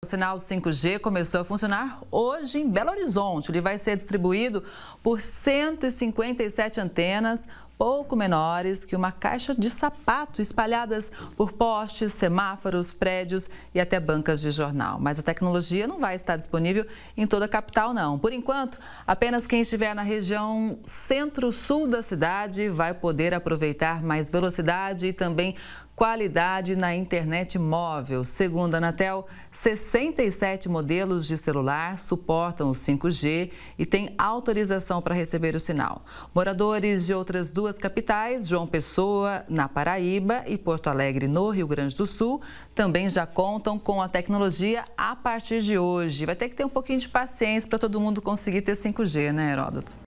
O sinal 5G começou a funcionar hoje em Belo Horizonte. Ele vai ser distribuído por 157 antenas pouco menores que uma caixa de sapato espalhadas por postes, semáforos, prédios e até bancas de jornal. Mas a tecnologia não vai estar disponível em toda a capital, não. Por enquanto, apenas quem estiver na região centro-sul da cidade vai poder aproveitar mais velocidade e também qualidade na internet móvel. Segundo a Anatel, 67 modelos de celular suportam o 5G e têm autorização para receber o sinal. Moradores de outras duas duas capitais, João Pessoa, na Paraíba, e Porto Alegre, no Rio Grande do Sul, também já contam com a tecnologia a partir de hoje. Vai ter que ter um pouquinho de paciência para todo mundo conseguir ter 5G, né, Heródoto?